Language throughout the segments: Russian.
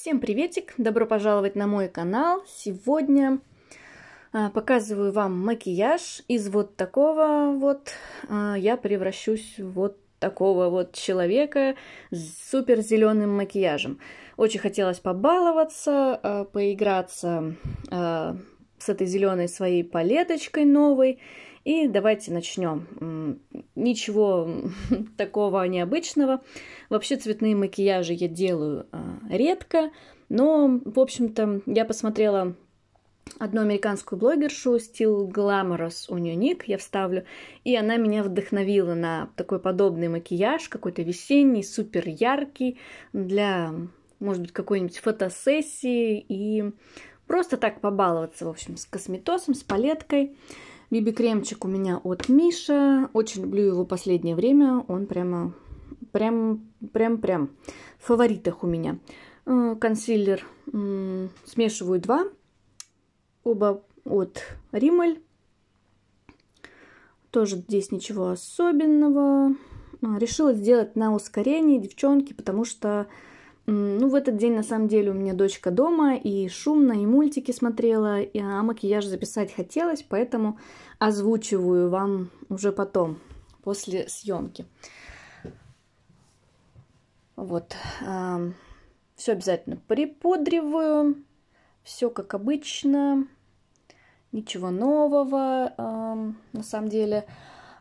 Всем приветик! Добро пожаловать на мой канал! Сегодня а, показываю вам макияж. Из вот такого вот а, я превращусь в вот такого вот человека с супер зеленым макияжем. Очень хотелось побаловаться, а, поиграться с этой зеленой своей палеточкой новой. И давайте начнем. Ничего такого необычного. Вообще цветные макияжи я делаю а, редко, но, в общем-то, я посмотрела одну американскую блогершу, стил Glamorous у нее ник, я вставлю, и она меня вдохновила на такой подобный макияж, какой-то весенний, супер яркий, для, может быть, какой-нибудь фотосессии, и Просто так побаловаться, в общем, с косметосом, с палеткой. Биби-кремчик у меня от Миша. Очень люблю его последнее время. Он прямо, прям, прям, прям в фаворитах у меня. Э, консилер смешиваю два. Оба от Римель. Тоже здесь ничего особенного. Э, решила сделать на ускорении, девчонки, потому что ну, в этот день, на самом деле, у меня дочка дома, и шумно, и мультики смотрела, и, а макияж записать хотелось, поэтому озвучиваю вам уже потом, после съемки. Вот. Все обязательно припудриваю. Все как обычно. Ничего нового, на самом деле.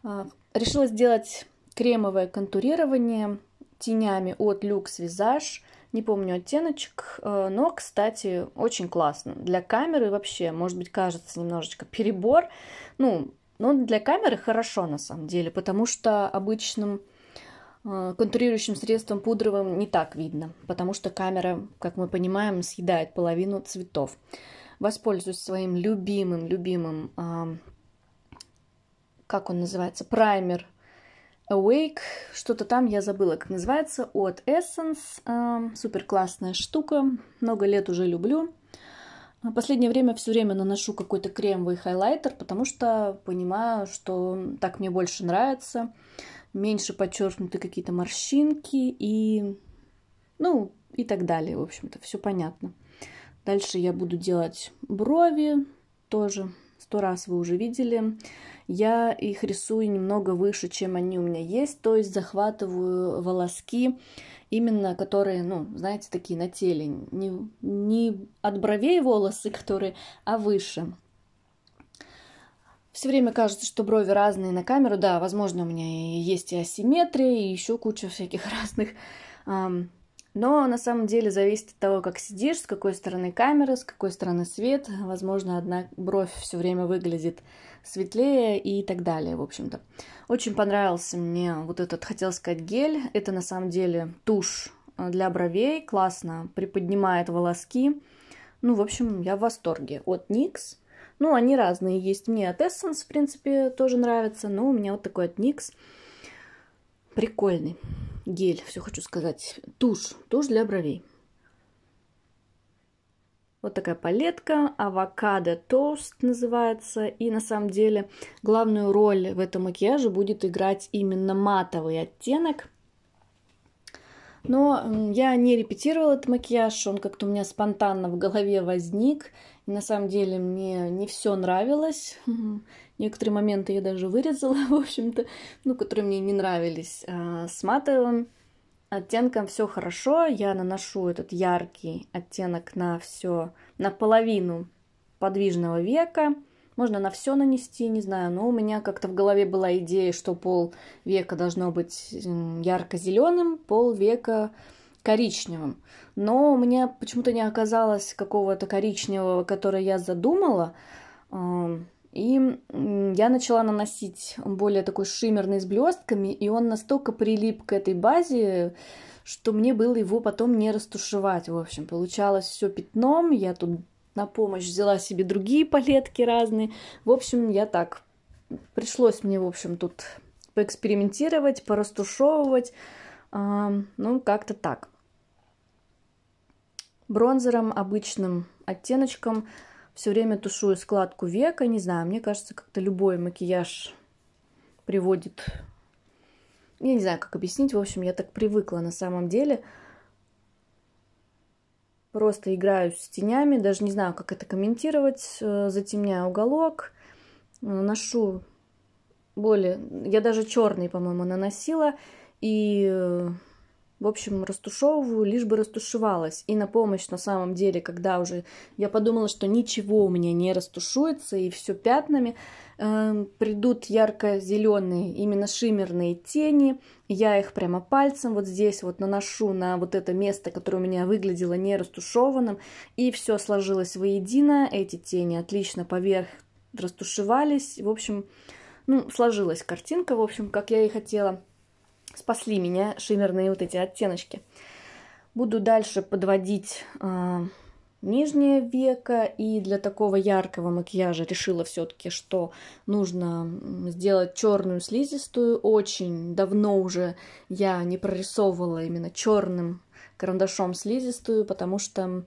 А, решила сделать кремовое контурирование тенями от Люкс Визаж – не помню оттеночек, э, но, кстати, очень классно. Для камеры вообще, может быть, кажется немножечко перебор, ну, но для камеры хорошо на самом деле, потому что обычным э, контурирующим средством пудровым не так видно, потому что камера, как мы понимаем, съедает половину цветов. Воспользуюсь своим любимым, любимым, как он называется, праймер Awake, что-то там, я забыла, как называется, от Essence. Эм, супер классная штука, много лет уже люблю. Э, последнее время все время наношу какой-то кремовый хайлайтер, потому что понимаю, что так мне больше нравится. Меньше подчеркнуты какие-то морщинки и... Ну, и так далее, в общем-то, все понятно. Дальше я буду делать брови тоже сто раз вы уже видели. Я их рисую немного выше, чем они у меня есть, то есть захватываю волоски, именно которые, ну, знаете, такие на теле, не, не от бровей волосы, которые, а выше. Все время кажется, что брови разные на камеру. Да, возможно, у меня есть и асимметрия, и еще куча всяких разных эм, но на самом деле зависит от того, как сидишь, с какой стороны камеры, с какой стороны свет. Возможно, одна бровь все время выглядит светлее и так далее, в общем-то. Очень понравился мне вот этот, хотел сказать, гель. Это на самом деле тушь э, для бровей, классно приподнимает волоски. Ну, в общем, я в восторге от NYX. Ну, они разные есть. Мне от Essence, в принципе, тоже нравится, но у меня вот такой от NYX. Прикольный гель, все хочу сказать, тушь, тушь для бровей. Вот такая палетка, авокадо тост называется. И на самом деле главную роль в этом макияже будет играть именно матовый оттенок. Но я не репетировала этот макияж, он как-то у меня спонтанно в голове возник. И на самом деле мне не все нравилось. Некоторые моменты я даже вырезала, в общем-то, ну, которые мне не нравились. А, с матовым оттенком все хорошо. Я наношу этот яркий оттенок на все, на половину подвижного века. Можно на все нанести, не знаю, но у меня как-то в голове была идея, что пол века должно быть ярко-зеленым, пол века коричневым. Но у меня почему-то не оказалось какого-то коричневого, которое я задумала. И я начала наносить более такой шиммерный с блестками, и он настолько прилип к этой базе, что мне было его потом не растушевать. В общем, получалось все пятном. Я тут на помощь взяла себе другие палетки разные. В общем, я так. Пришлось мне, в общем, тут поэкспериментировать, порастушевывать. А, ну, как-то так. Бронзером обычным оттеночком все время тушую складку века. Не знаю, мне кажется, как-то любой макияж приводит... Я не знаю, как объяснить. В общем, я так привыкла на самом деле просто играю с тенями, даже не знаю, как это комментировать, э, затемняю уголок, наношу э, более... Я даже черный, по-моему, наносила, и э, в общем, растушевываю, лишь бы растушевалась. И на помощь на самом деле, когда уже я подумала, что ничего у меня не растушуется и все пятнами, э, придут ярко-зеленые, именно шиммерные тени. Я их прямо пальцем вот здесь вот наношу на вот это место, которое у меня выглядело не растушеванным. И все сложилось воедино. Эти тени отлично поверх растушевались. В общем, ну, сложилась картинка, в общем, как я и хотела спасли меня шиммерные вот эти оттеночки. Буду дальше подводить э, нижнее веко, и для такого яркого макияжа решила все-таки, что нужно сделать черную слизистую. Очень давно уже я не прорисовывала именно черным карандашом слизистую, потому что,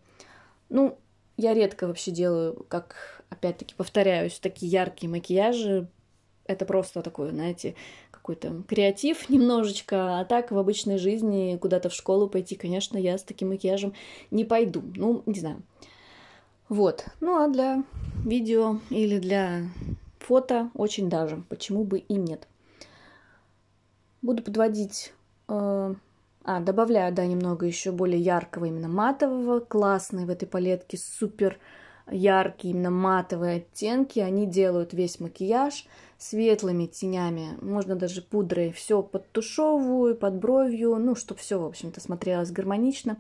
ну, я редко вообще делаю, как, опять-таки, повторяюсь, такие яркие макияжи. Это просто такое, знаете, какой-то креатив немножечко, а так в обычной жизни куда-то в школу пойти, конечно, я с таким макияжем не пойду. Ну, не знаю. Вот. Ну, а для видео или для фото очень даже. Почему бы и нет. Буду подводить... Э, а, добавляю, да, немного еще более яркого, именно матового. Классный в этой палетке, супер яркие, именно матовые оттенки. Они делают весь макияж светлыми тенями, можно даже пудрой, все подтушевываю, под бровью, ну, чтобы все, в общем-то, смотрелось гармонично.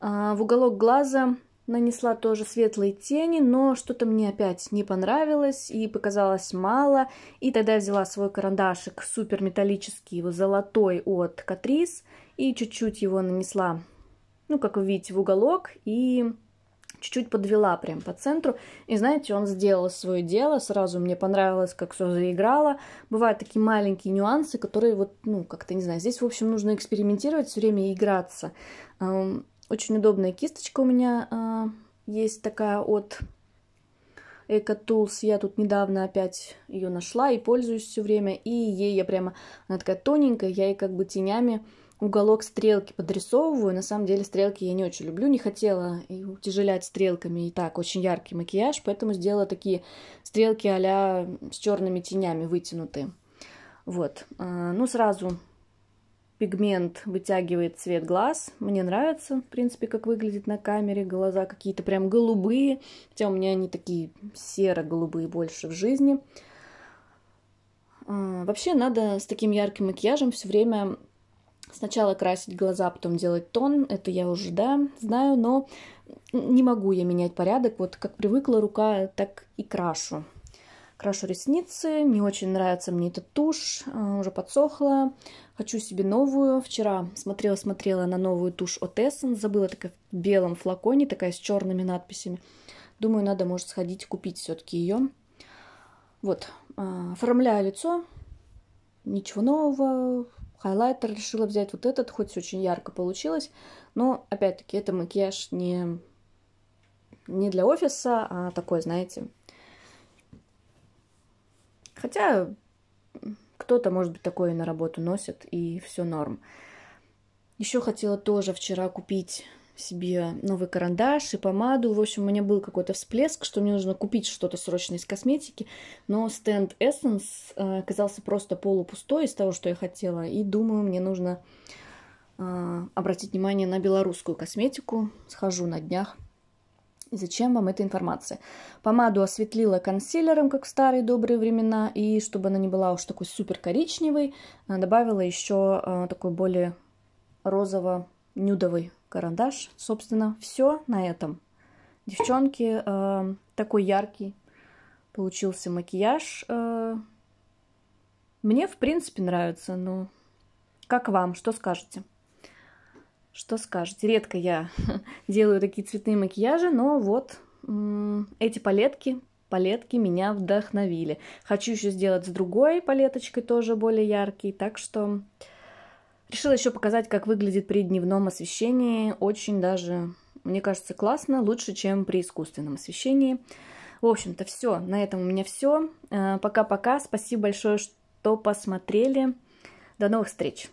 А, в уголок глаза нанесла тоже светлые тени, но что-то мне опять не понравилось и показалось мало. И тогда я взяла свой карандашик супер металлический, его золотой от Катрис, и чуть-чуть его нанесла, ну, как вы видите, в уголок и чуть-чуть подвела прям по центру. И знаете, он сделал свое дело, сразу мне понравилось, как все заиграло. Бывают такие маленькие нюансы, которые вот, ну, как-то, не знаю, здесь, в общем, нужно экспериментировать, все время играться. Очень удобная кисточка у меня а, есть такая от Эко Tools. Я тут недавно опять ее нашла и пользуюсь все время. И ей я прямо, она такая тоненькая, я ей как бы тенями уголок стрелки подрисовываю. На самом деле стрелки я не очень люблю, не хотела утяжелять стрелками и так очень яркий макияж, поэтому сделала такие стрелки а с черными тенями вытянутые. Вот, а, ну сразу пигмент вытягивает цвет глаз. Мне нравится, в принципе, как выглядит на камере. Глаза какие-то прям голубые, хотя у меня они такие серо-голубые больше в жизни. А, вообще надо с таким ярким макияжем все время Сначала красить глаза, потом делать тон, это я уже, да, знаю, но не могу я менять порядок. Вот как привыкла рука, так и крашу. Крашу ресницы, не очень нравится мне эта тушь, а, уже подсохла. Хочу себе новую. Вчера смотрела-смотрела на новую тушь от Essence, забыла такая в белом флаконе, такая с черными надписями. Думаю, надо, может, сходить купить все-таки ее. Вот, а, оформляю лицо, ничего нового, хайлайтер решила взять вот этот, хоть очень ярко получилось, но, опять-таки, это макияж не, не для офиса, а такой, знаете, хотя кто-то, может быть, такое на работу носит, и все норм. Еще хотела тоже вчера купить себе новый карандаш и помаду. В общем, у меня был какой-то всплеск, что мне нужно купить что-то срочно из косметики. Но стенд Essence э, оказался просто полупустой из того, что я хотела. И думаю, мне нужно э, обратить внимание на белорусскую косметику. Схожу на днях. И зачем вам эта информация? Помаду осветлила консилером, как в старые добрые времена, и чтобы она не была уж такой супер коричневой, э, добавила еще такой более розово-нюдовый карандаш. Собственно, все на этом. Девчонки, э, такой яркий получился макияж. Э, мне, в принципе, нравится. но как вам? Что скажете? Что скажете? Редко я делаю такие цветные макияжи, но вот эти палетки, палетки меня вдохновили. Хочу еще сделать с другой палеточкой тоже более яркий, так что... Решила еще показать, как выглядит при дневном освещении. Очень даже, мне кажется, классно, лучше, чем при искусственном освещении. В общем-то, все. На этом у меня все. Э, пока-пока. Спасибо большое, что посмотрели. До новых встреч!